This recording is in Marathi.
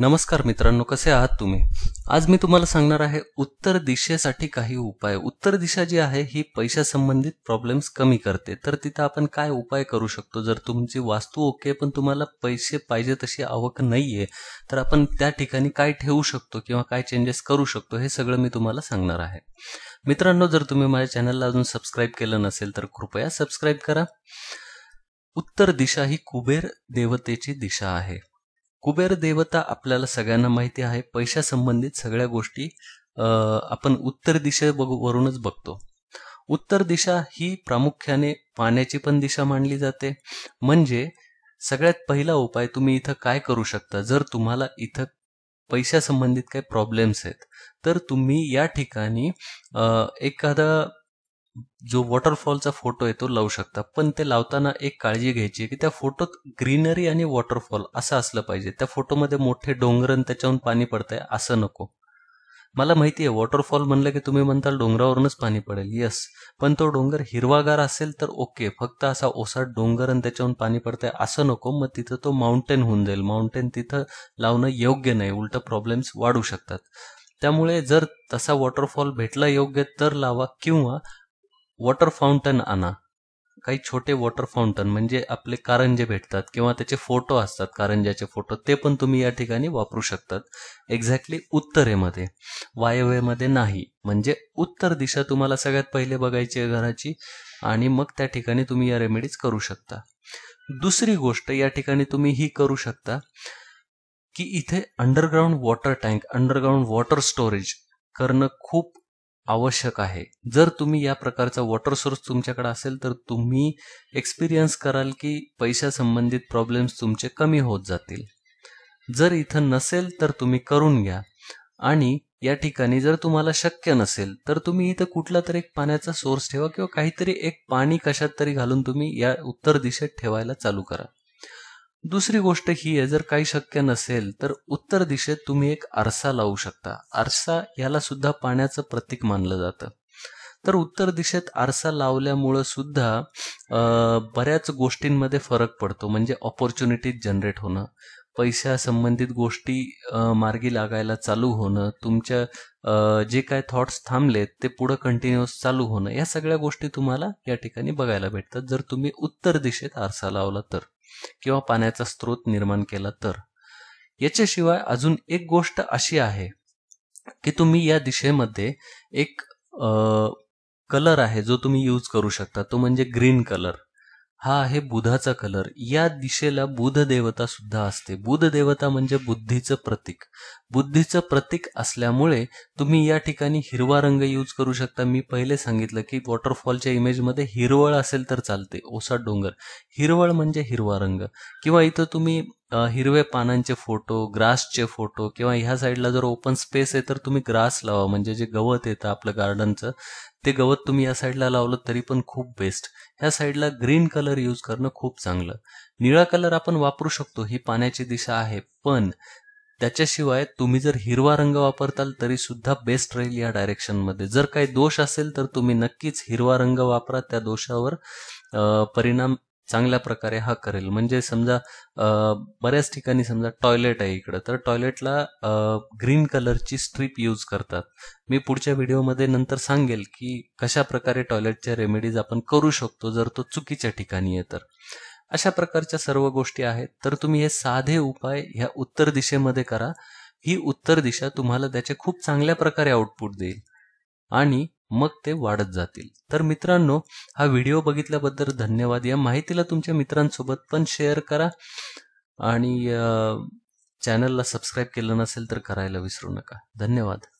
नमस्कार मित्रांनो कसे आहात तुम्ही आज मी तुम्हाला सांगणार आहे उत्तर दिशेसाठी काही उपाय उत्तर दिशा जी आहे ही पैशासंबंधित प्रॉब्लेम्स कमी करते तर तिथं आपण काय उपाय करू शकतो जर तुमची वास्तू ओके पण तुम्हाला पैसे पाहिजे तशी आवक नाहीये तर आपण त्या ठिकाणी काय ठेवू शकतो किंवा काय चेंजेस करू शकतो हे सगळं मी तुम्हाला सांगणार आहे मित्रांनो जर तुम्ही माझ्या चॅनलला अजून सबस्क्राईब केलं नसेल तर कृपया सबस्क्राईब करा उत्तर दिशा ही कुबेर देवतेची दिशा आहे कुबेर देवता आपल्याला सगळ्यांना माहिती आहे पैशासंबंधित सगळ्या गोष्टी आपण उत्तर दिशे वरूनच बघतो उत्तर दिशा ही प्रामुख्याने पाण्याची पण दिशा मानली जाते म्हणजे सगळ्यात पहिला उपाय तुम्ही इथं काय करू शकता जर तुम्हाला इथं पैशासंबंधित काही प्रॉब्लेम्स आहेत तर तुम्ही या ठिकाणी एखादा जो वॉटरफॉलचा फोटो आहे तो लावू शकता पण ते लावताना एक काळजी घ्यायची की त्या फोटोत ग्रीनरी आणि वॉटरफॉल असं असलं पाहिजे त्या फोटोमध्ये मोठे डोंगर आणि त्याच्याहून पाणी पडत आहे असं नको मला माहिती आहे वॉटरफॉल म्हणलं की तुम्ही म्हणताल डोंगरावरूनच पाणी पडेल येस पण तो डोंगर हिरवागार असेल तर ओके फक्त असा ओसाट डोंगर आणि त्याच्याहून पाणी आहे असं नको मग तिथं तो माउंटेन होऊन जाईल माउंटेन तिथं लावणं योग्य नाही उलट प्रॉब्लेम्स वाढू शकतात त्यामुळे जर तसा वॉटरफॉल भेटला योग्य तर लावा किंवा वॉटर फाउंटन आणा काही छोटे वॉटर फाउंटन म्हणजे आपले कारंजे भेटतात किंवा त्याचे फोटो असतात कारंज्याचे फोटो ते पण तुम्ही या ठिकाणी वापरू शकतात एक्झॅक्टली उत्तरेमध्ये वायव्येमध्ये नाही म्हणजे उत्तर दिशा तुम्हाला सगळ्यात पहिले बघायची आहे घराची आणि मग त्या ठिकाणी तुम्ही या रेमेडीज करू शकता दुसरी गोष्ट या ठिकाणी तुम्ही ही करू शकता की इथे underground water tank underground water storage करणं खूप आवश्यक आहे जर तुम्ही या प्रकारचा वॉटर सोर्स तुमच्याकडे असेल तर तुम्ही एक्सपिरियन्स कराल की पैशा संबंधित प्रॉब्लेम्स तुमचे कमी होत जातील जर इथं नसेल तर तुम्ही करून घ्या आणि या ठिकाणी जर तुम्हाला शक्य नसेल तर तुम्ही इथं कुठला तरी एक पाण्याचा सोर्स ठेवा किंवा काहीतरी एक पाणी कशात तरी घालून तुम्ही या उत्तर दिशेत ठेवायला चालू करा दुसरी गोष्ट ही आहे जर काही शक्य नसेल तर उत्तर दिशेत तुम्ही एक आरसा लावू शकता आरसा याला सुद्धा पाण्याचं प्रतीक मानलं जातं तर उत्तर दिशेत आरसा लावल्यामुळं सुद्धा बऱ्याच गोष्टींमध्ये फरक पडतो म्हणजे ऑपॉर्च्युनिटीज जनरेट होणं संबंधित गोष्टी मार्गी लागायला चालू होणं तुमच्या जे काय थॉट्स थांबलेत ते पुढं कंटिन्युअस चालू होणं या सगळ्या गोष्टी तुम्हाला या ठिकाणी बघायला भेटतात जर तुम्ही उत्तर दिशेत आरसा लावला तर किंवा पाण्याचा स्रोत निर्माण केला तर याच्याशिवाय अजून एक गोष्ट अशी आहे की तुम्ही या दिशेमध्ये एक कलर आहे जो तुम्ही यूज करू शकता तो म्हणजे ग्रीन कलर हा आहे बुधाचा कलर या दिशेला बुध देवता सुद्धा असते बुध देवता म्हणजे बुद्धीचं प्रतीक बुद्धीचं प्रतीक असल्यामुळे तुम्ही या ठिकाणी हिरवा रंग यूज करू शकता मी पहिले सांगितलं की वॉटरफॉलच्या इमेजमध्ये हिरवळ असेल तर चालते ओसा डोंगर हिरवळ म्हणजे हिरवा रंग किंवा इथं तुम्ही हिरवे पानांचे फोटो ग्रासचे फोटो किंवा ह्या साईडला जर ओपन स्पेस आहे तर तुम्ही ग्रास लावा म्हणजे जे गवत येतं आपलं गार्डनचं ते गवत तुम्ही या साईडला लावलं तरी पण खूप बेस्ट ह्या साईडला ग्रीन कलर यूज करणं खूप चांगलं निळा कलर आपण वापरू शकतो ही पाण्याची दिशा आहे पण त्याच्याशिवाय तुम्ही जर हिरवा रंग वापरताल तरी सुद्धा बेस्ट राहील या डायरेक्शनमध्ये जर काही दोष असेल तर तुम्ही नक्कीच हिरवा रंग वापरा त्या दोषावर परिणाम चांगल्या प्रकारे हा करेल म्हणजे समजा बऱ्याच ठिकाणी समजा टॉयलेट आहे इकडं तर टॉयलेटला ग्रीन कलरची स्ट्रीप यूज करतात मी पुढच्या व्हिडिओमध्ये नंतर सांगेल की कशा प्रकारे टॉयलेटच्या रेमेडीज आपण करू शकतो जर तो चुकीच्या ठिकाणी आहे तर अशा प्रकारच्या सर्व गोष्टी आहेत तर तुम्ही हे साधे उपाय ह्या उत्तर दिशेमध्ये करा ही उत्तर दिशा तुम्हाला त्याचे खूप चांगल्या प्रकारे आउटपुट देईल आणि मग ते वाढत जातील तर मित्रांनो हा व्हिडिओ बघितल्याबद्दल धन्यवाद या माहितीला तुमच्या मित्रांसोबत पण शेअर करा आणि चॅनलला सबस्क्राईब केलं नसेल तर करायला विसरू नका धन्यवाद